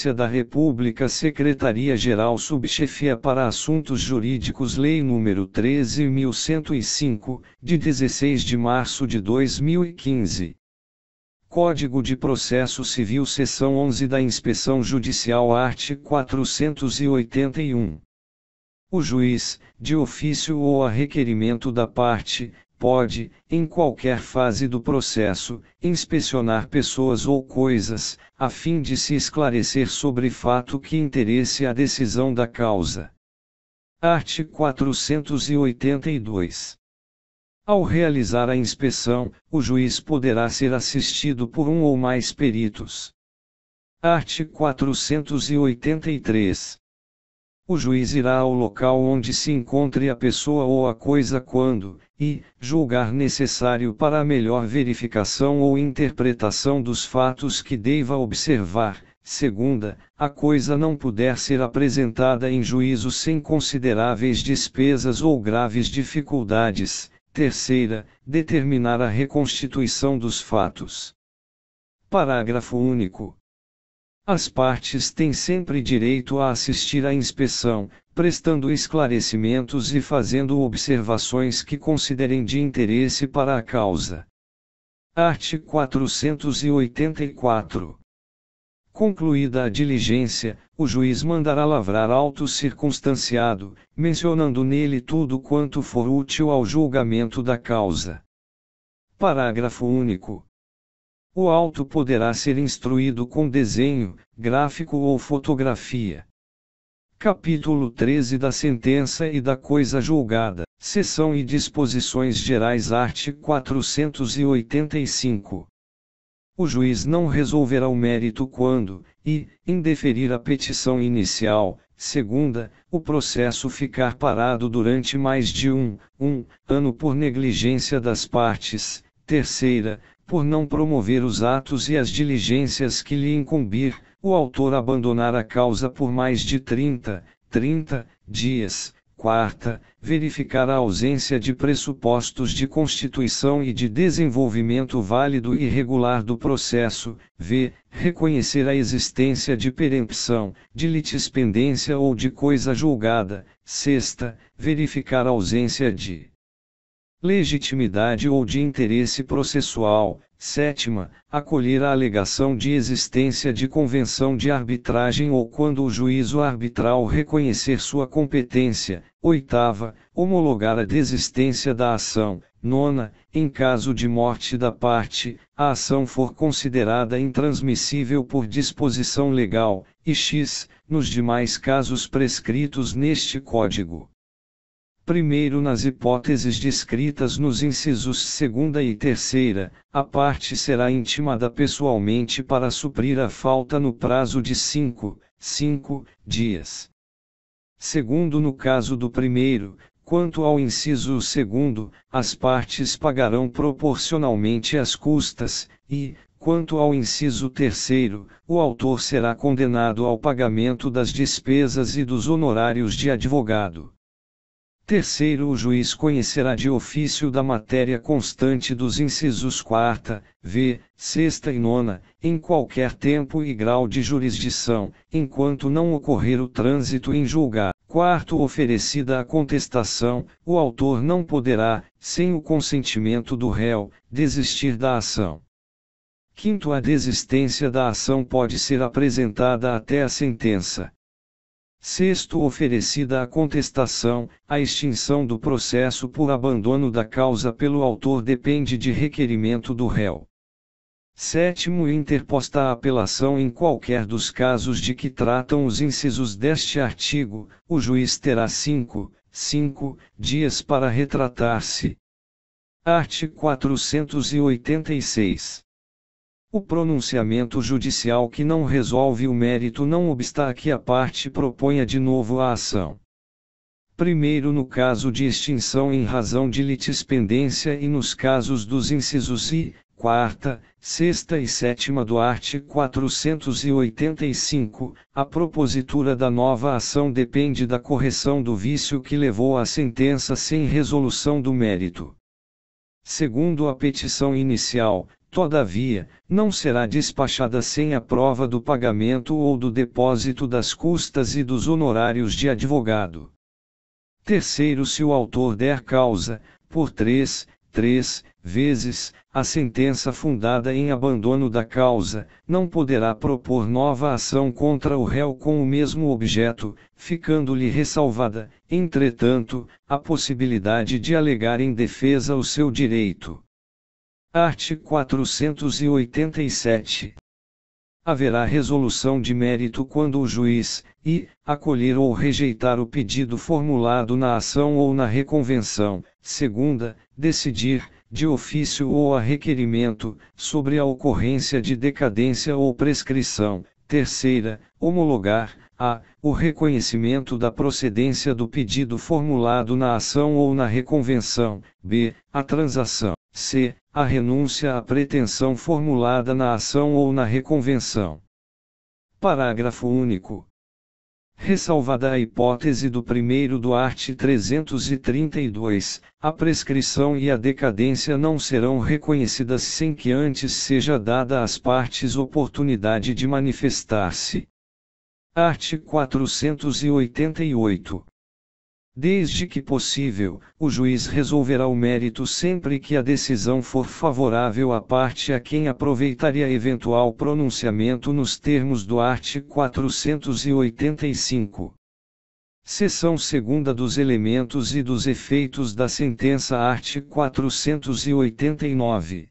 Presidência da República Secretaria-Geral Subchefia para Assuntos Jurídicos Lei nº 13.105, de 16 de março de 2015. Código de Processo Civil Seção 11 da Inspeção Judicial Art. 481. O juiz, de ofício ou a requerimento da parte, pode, em qualquer fase do processo, inspecionar pessoas ou coisas, a fim de se esclarecer sobre fato que interesse à decisão da causa. Art. 482. Ao realizar a inspeção, o juiz poderá ser assistido por um ou mais peritos. Art. 483. O juiz irá ao local onde se encontre a pessoa ou a coisa quando, e, julgar necessário para a melhor verificação ou interpretação dos fatos que deva observar, Segunda, a coisa não puder ser apresentada em juízo sem consideráveis despesas ou graves dificuldades. Terceira, determinar a reconstituição dos fatos. Parágrafo único. As partes têm sempre direito a assistir à inspeção, prestando esclarecimentos e fazendo observações que considerem de interesse para a causa. Art. 484. Concluída a diligência, o juiz mandará lavrar auto circunstanciado, mencionando nele tudo quanto for útil ao julgamento da causa. Parágrafo único. O auto poderá ser instruído com desenho, gráfico ou fotografia. Capítulo 13 da Sentença e da Coisa Julgada, Seção e Disposições Gerais, art. 485. O juiz não resolverá o mérito quando, e, indeferir a petição inicial, segunda, o processo ficar parado durante mais de um, um ano por negligência das partes, terceira, por não promover os atos e as diligências que lhe incumbir, o autor abandonar a causa por mais de 30, 30 dias. Quarta, verificar a ausência de pressupostos de constituição e de desenvolvimento válido e regular do processo. V. Reconhecer a existência de perempção, de litispendência ou de coisa julgada. Sexta, verificar a ausência de legitimidade ou de interesse processual. Sétima, acolher a alegação de existência de convenção de arbitragem ou quando o juízo arbitral reconhecer sua competência. Oitava, homologar a desistência da ação. Nona, em caso de morte da parte, a ação for considerada intransmissível por disposição legal, e x, nos demais casos prescritos neste Código. Primeiro nas hipóteses descritas nos incisos segunda e terceira, a parte será intimada pessoalmente para suprir a falta no prazo de cinco, cinco dias. Segundo no caso do primeiro, Quanto ao inciso segundo, as partes pagarão proporcionalmente as custas, e, quanto ao inciso terceiro, o autor será condenado ao pagamento das despesas e dos honorários de advogado. Terceiro, o juiz conhecerá de ofício da matéria constante dos incisos 4, v, 6 e 9, em qualquer tempo e grau de jurisdição, enquanto não ocorrer o trânsito em julgar. Quarto, oferecida a contestação, o autor não poderá, sem o consentimento do réu, desistir da ação. Quinto, a desistência da ação pode ser apresentada até a sentença. Sexto, oferecida a contestação, a extinção do processo por abandono da causa pelo autor depende de requerimento do réu. Sétimo, interposta a apelação em qualquer dos casos de que tratam os incisos deste artigo, o juiz terá cinco, cinco dias para retratar-se. Art. 486. O pronunciamento judicial que não resolve o mérito não obsta a que a parte proponha de novo a ação. Primeiro no caso de extinção em razão de litispendência e nos casos dos incisos I, quarta, sexta e sétima do art. 485, a propositura da nova ação depende da correção do vício que levou à sentença sem resolução do mérito. Segundo a petição inicial, Todavia, não será despachada sem a prova do pagamento ou do depósito das custas e dos honorários de advogado. Terceiro, se o autor der causa, por três, três vezes, a sentença fundada em abandono da causa, não poderá propor nova ação contra o réu com o mesmo objeto, ficando-lhe ressalvada, entretanto, a possibilidade de alegar em defesa o seu direito. Art. 487. Haverá resolução de mérito quando o juiz, e, acolher ou rejeitar o pedido formulado na ação ou na reconvenção, segunda, decidir, de ofício ou a requerimento, sobre a ocorrência de decadência ou prescrição, terceira, homologar, a, o reconhecimento da procedência do pedido formulado na ação ou na reconvenção, b, a transação. C a renúncia à pretensão formulada na ação ou na reconvenção. Parágrafo único. Ressalvada a hipótese do primeiro do art. 332, a prescrição e a decadência não serão reconhecidas sem que antes seja dada às partes oportunidade de manifestar-se. Art. 488. Desde que possível, o juiz resolverá o mérito sempre que a decisão for favorável à parte a quem aproveitaria eventual pronunciamento nos termos do art. 485. Seção 2 dos elementos e dos efeitos da sentença art. 489.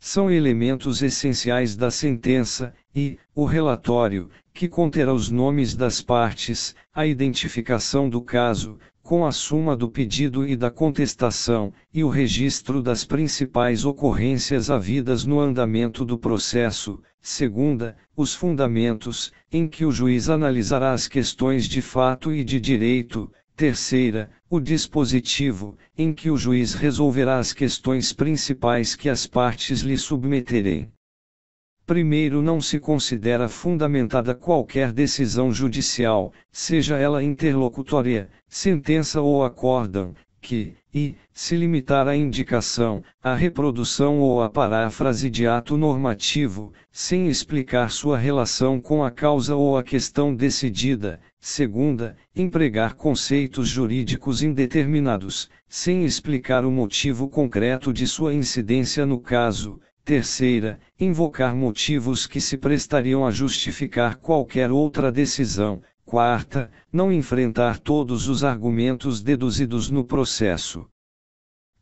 São elementos essenciais da sentença, e, o relatório, que conterá os nomes das partes, a identificação do caso, com a suma do pedido e da contestação, e o registro das principais ocorrências havidas no andamento do processo. Segunda, os fundamentos, em que o juiz analisará as questões de fato e de direito. Terceira, o dispositivo, em que o juiz resolverá as questões principais que as partes lhe submeterem. Primeiro, não se considera fundamentada qualquer decisão judicial, seja ela interlocutória, sentença ou acórdão, que, e, se limitar à indicação, à reprodução ou à paráfrase de ato normativo, sem explicar sua relação com a causa ou a questão decidida. Segunda, empregar conceitos jurídicos indeterminados, sem explicar o motivo concreto de sua incidência no caso. Terceira, invocar motivos que se prestariam a justificar qualquer outra decisão. Quarta, não enfrentar todos os argumentos deduzidos no processo.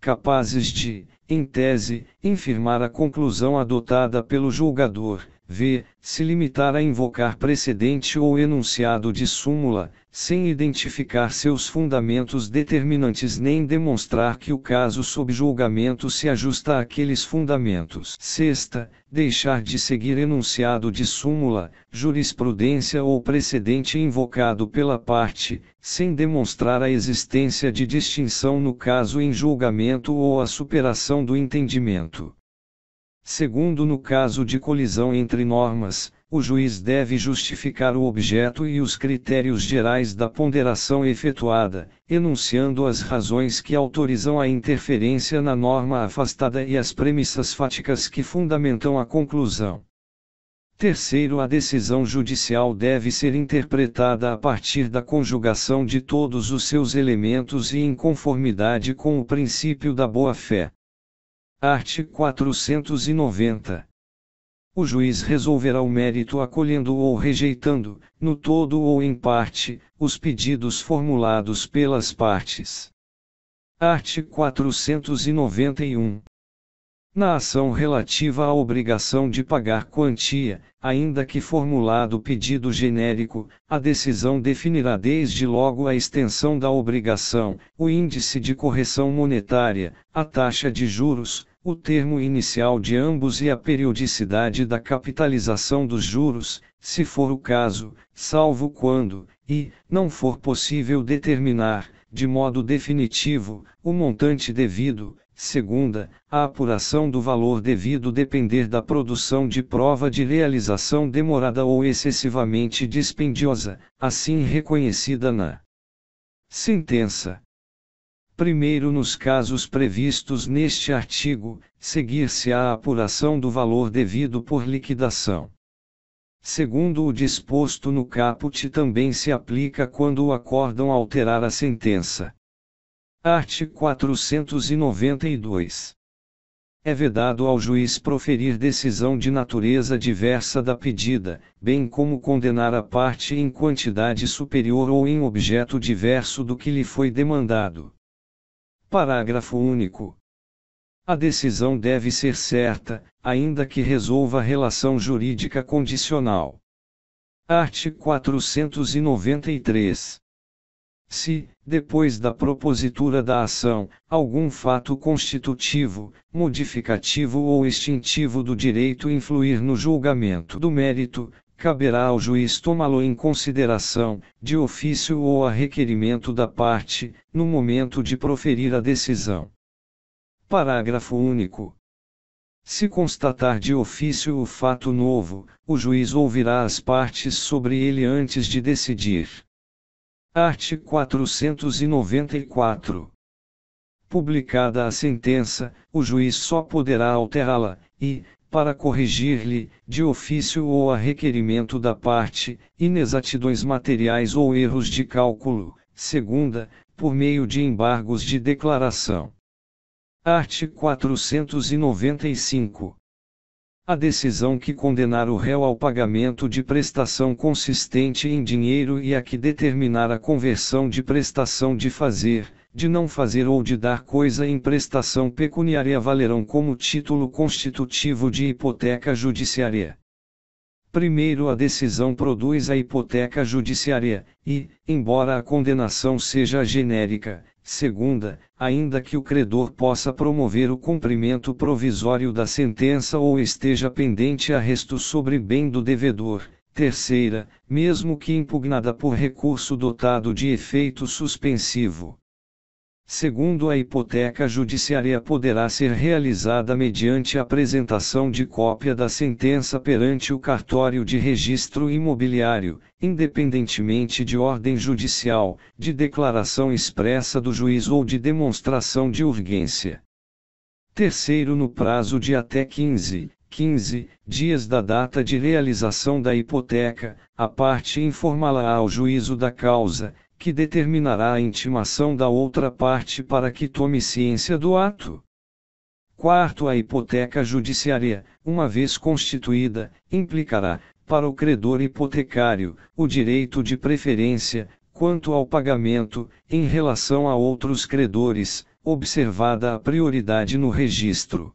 Capazes de, em tese, infirmar a conclusão adotada pelo julgador, v. Se limitar a invocar precedente ou enunciado de súmula, sem identificar seus fundamentos determinantes nem demonstrar que o caso sob julgamento se ajusta àqueles fundamentos. Sexta, deixar de seguir enunciado de súmula, jurisprudência ou precedente invocado pela parte, sem demonstrar a existência de distinção no caso em julgamento ou a superação do entendimento. Segundo no caso de colisão entre normas, o juiz deve justificar o objeto e os critérios gerais da ponderação efetuada, enunciando as razões que autorizam a interferência na norma afastada e as premissas fáticas que fundamentam a conclusão. Terceiro, a decisão judicial deve ser interpretada a partir da conjugação de todos os seus elementos e em conformidade com o princípio da boa-fé. Art. 490. O juiz resolverá o mérito acolhendo ou rejeitando, no todo ou em parte, os pedidos formulados pelas partes. Art. 491. Na ação relativa à obrigação de pagar quantia, ainda que formulado pedido genérico, a decisão definirá desde logo a extensão da obrigação, o índice de correção monetária, a taxa de juros, o termo inicial de ambos e a periodicidade da capitalização dos juros, se for o caso, salvo quando, e, não for possível determinar, de modo definitivo, o montante devido, Segunda, a apuração do valor devido depender da produção de prova de realização demorada ou excessivamente dispendiosa, assim reconhecida na sentença. Primeiro, nos casos previstos neste artigo, seguir-se á a apuração do valor devido por liquidação. Segundo o disposto no caput também se aplica quando o acórdão alterar a sentença. Art. 492. É vedado ao juiz proferir decisão de natureza diversa da pedida, bem como condenar a parte em quantidade superior ou em objeto diverso do que lhe foi demandado. Parágrafo único. A decisão deve ser certa, ainda que resolva a relação jurídica condicional. Art. 493. Se, depois da propositura da ação, algum fato constitutivo, modificativo ou extintivo do direito influir no julgamento do mérito, caberá ao juiz tomá-lo em consideração, de ofício ou a requerimento da parte, no momento de proferir a decisão. Parágrafo único. Se constatar de ofício o fato novo, o juiz ouvirá as partes sobre ele antes de decidir. Art. 494. Publicada a sentença, o juiz só poderá alterá-la, e, para corrigir-lhe, de ofício ou a requerimento da parte, inexatidões materiais ou erros de cálculo, segunda, por meio de embargos de declaração. Art. 495. A decisão que condenar o réu ao pagamento de prestação consistente em dinheiro e a que determinar a conversão de prestação de fazer, de não fazer ou de dar coisa em prestação pecuniária valerão como título constitutivo de hipoteca judiciária. Primeiro, a decisão produz a hipoteca judiciária, e, embora a condenação seja genérica, segunda, ainda que o credor possa promover o cumprimento provisório da sentença ou esteja pendente arresto sobre bem do devedor, terceira, mesmo que impugnada por recurso dotado de efeito suspensivo. Segundo a hipoteca judiciária poderá ser realizada mediante apresentação de cópia da sentença perante o cartório de registro imobiliário, independentemente de ordem judicial, de declaração expressa do juiz ou de demonstração de urgência. Terceiro, no prazo de até 15, 15 dias da data de realização da hipoteca, a parte informá-la ao juízo da causa, que determinará a intimação da outra parte para que tome ciência do ato. Quarto, a hipoteca judiciária, uma vez constituída, implicará, para o credor hipotecário, o direito de preferência, quanto ao pagamento, em relação a outros credores, observada a prioridade no registro.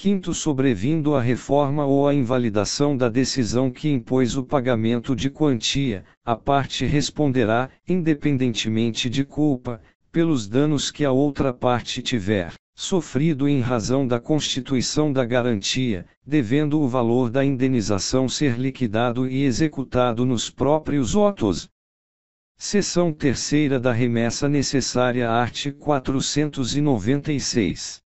Quinto, sobrevindo a reforma ou a invalidação da decisão que impôs o pagamento de quantia, a parte responderá, independentemente de culpa, pelos danos que a outra parte tiver sofrido em razão da constituição da garantia, devendo o valor da indenização ser liquidado e executado nos próprios autos. Seção terceira da remessa necessária, art. 496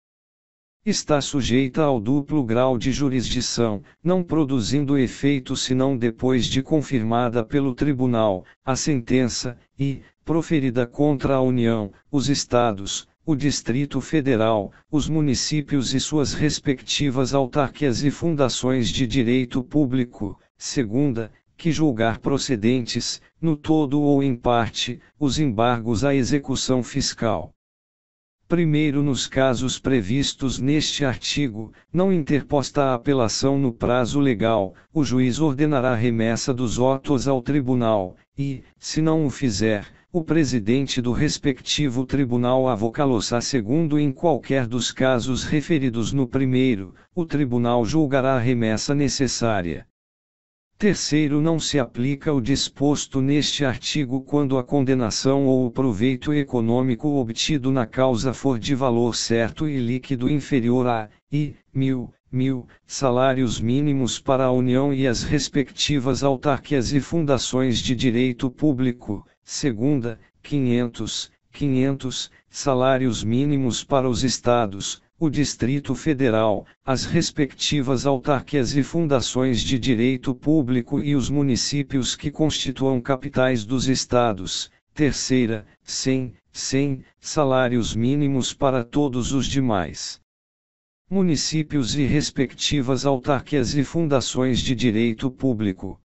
está sujeita ao duplo grau de jurisdição, não produzindo efeito senão depois de confirmada pelo tribunal a sentença e proferida contra a União, os estados, o Distrito Federal, os municípios e suas respectivas autárquias e fundações de direito público. Segunda, que julgar procedentes, no todo ou em parte, os embargos à execução fiscal primeiro nos casos previstos neste artigo, não interposta a apelação no prazo legal, o juiz ordenará a remessa dos autos ao tribunal, e, se não o fizer, o presidente do respectivo tribunal avocá-los a segundo em qualquer dos casos referidos no primeiro, o tribunal julgará a remessa necessária. Terceiro, não se aplica o disposto neste artigo quando a condenação ou o proveito econômico obtido na causa for de valor certo e líquido inferior a e mil, mil salários mínimos para a União e as respectivas autarquias e fundações de direito público. Segunda, 500, 500 salários mínimos para os estados, o Distrito Federal, as respectivas autarquias e fundações de direito público e os municípios que constituam capitais dos estados. Terceira, sem, sem salários mínimos para todos os demais municípios e respectivas autarquias e fundações de direito público.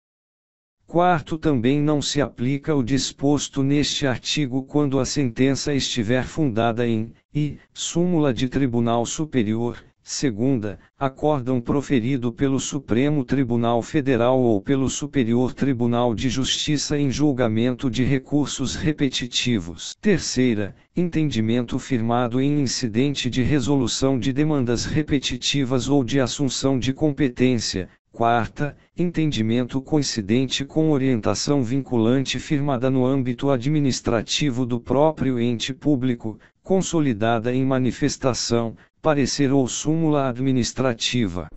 Quarto também não se aplica o disposto neste artigo quando a sentença estiver fundada em, e, súmula de Tribunal Superior, segunda, acórdão proferido pelo Supremo Tribunal Federal ou pelo Superior Tribunal de Justiça em julgamento de recursos repetitivos. Terceira, entendimento firmado em incidente de resolução de demandas repetitivas ou de assunção de competência, Quarta, entendimento coincidente com orientação vinculante firmada no âmbito administrativo do próprio ente público, consolidada em manifestação, parecer ou súmula administrativa.